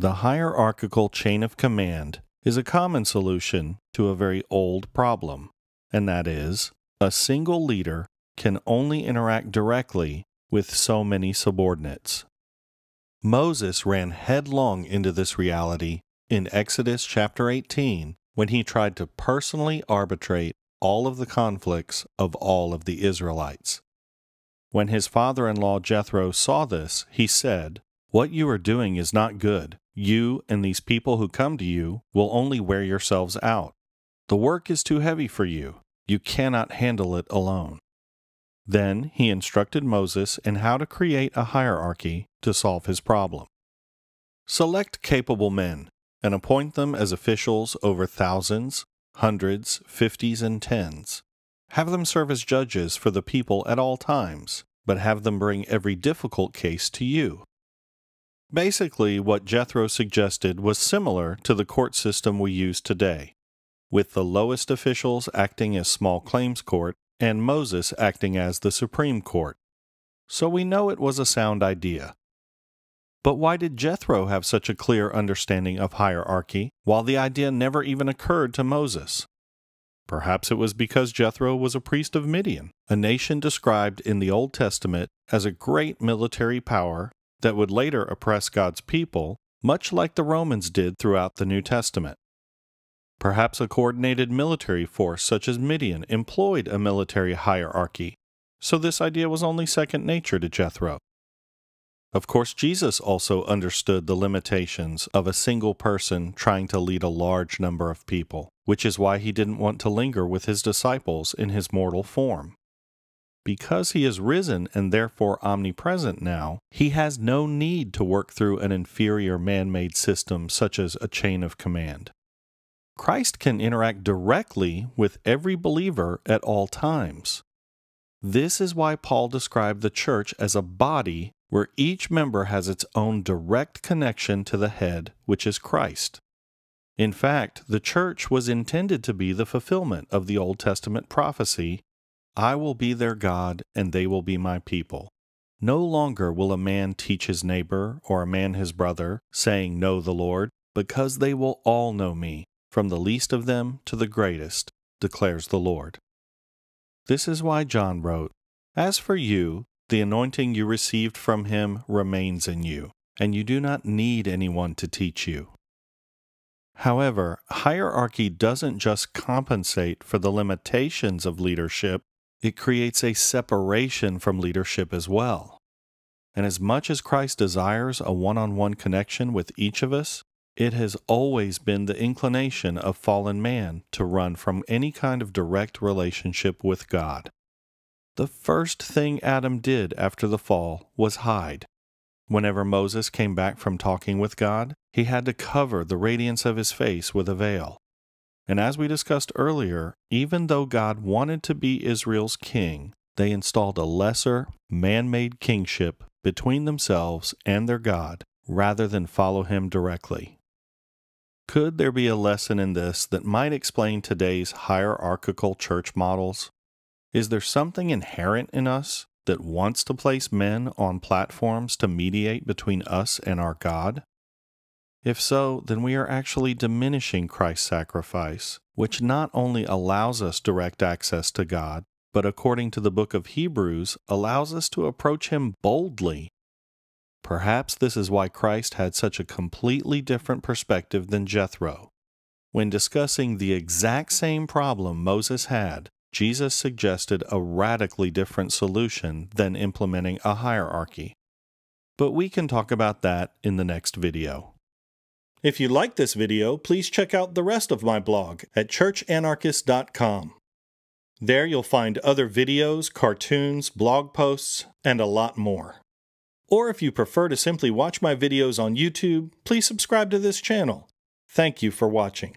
The hierarchical chain of command is a common solution to a very old problem, and that is a single leader can only interact directly with so many subordinates. Moses ran headlong into this reality in Exodus chapter 18 when he tried to personally arbitrate all of the conflicts of all of the Israelites. When his father in law Jethro saw this, he said, What you are doing is not good. You and these people who come to you will only wear yourselves out. The work is too heavy for you. You cannot handle it alone. Then he instructed Moses in how to create a hierarchy to solve his problem. Select capable men and appoint them as officials over thousands, hundreds, fifties, and tens. Have them serve as judges for the people at all times, but have them bring every difficult case to you. Basically, what Jethro suggested was similar to the court system we use today, with the lowest officials acting as small claims court and Moses acting as the Supreme Court. So we know it was a sound idea. But why did Jethro have such a clear understanding of hierarchy, while the idea never even occurred to Moses? Perhaps it was because Jethro was a priest of Midian, a nation described in the Old Testament as a great military power that would later oppress God's people, much like the Romans did throughout the New Testament. Perhaps a coordinated military force such as Midian employed a military hierarchy, so this idea was only second nature to Jethro. Of course, Jesus also understood the limitations of a single person trying to lead a large number of people, which is why he didn't want to linger with his disciples in his mortal form because he is risen and therefore omnipresent now, he has no need to work through an inferior man made system such as a chain of command. Christ can interact directly with every believer at all times. This is why Paul described the church as a body where each member has its own direct connection to the head, which is Christ. In fact, the church was intended to be the fulfillment of the Old Testament prophecy I will be their God, and they will be my people. No longer will a man teach his neighbor, or a man his brother, saying, Know the Lord, because they will all know me, from the least of them to the greatest, declares the Lord. This is why John wrote, As for you, the anointing you received from him remains in you, and you do not need anyone to teach you. However, hierarchy doesn't just compensate for the limitations of leadership, it creates a separation from leadership as well. And as much as Christ desires a one on one connection with each of us, it has always been the inclination of fallen man to run from any kind of direct relationship with God. The first thing Adam did after the fall was hide. Whenever Moses came back from talking with God, he had to cover the radiance of his face with a veil. And as we discussed earlier, even though God wanted to be Israel's king, they installed a lesser, man made kingship between themselves and their God rather than follow him directly. Could there be a lesson in this that might explain today's hierarchical church models? Is there something inherent in us that wants to place men on platforms to mediate between us and our God? If so, then we are actually diminishing Christ's sacrifice, which not only allows us direct access to God, but according to the book of Hebrews, allows us to approach Him boldly. Perhaps this is why Christ had such a completely different perspective than Jethro. When discussing the exact same problem Moses had, Jesus suggested a radically different solution than implementing a hierarchy. But we can talk about that in the next video. If you like this video, please check out the rest of my blog at churchanarchist.com. There you'll find other videos, cartoons, blog posts, and a lot more. Or if you prefer to simply watch my videos on YouTube, please subscribe to this channel. Thank you for watching.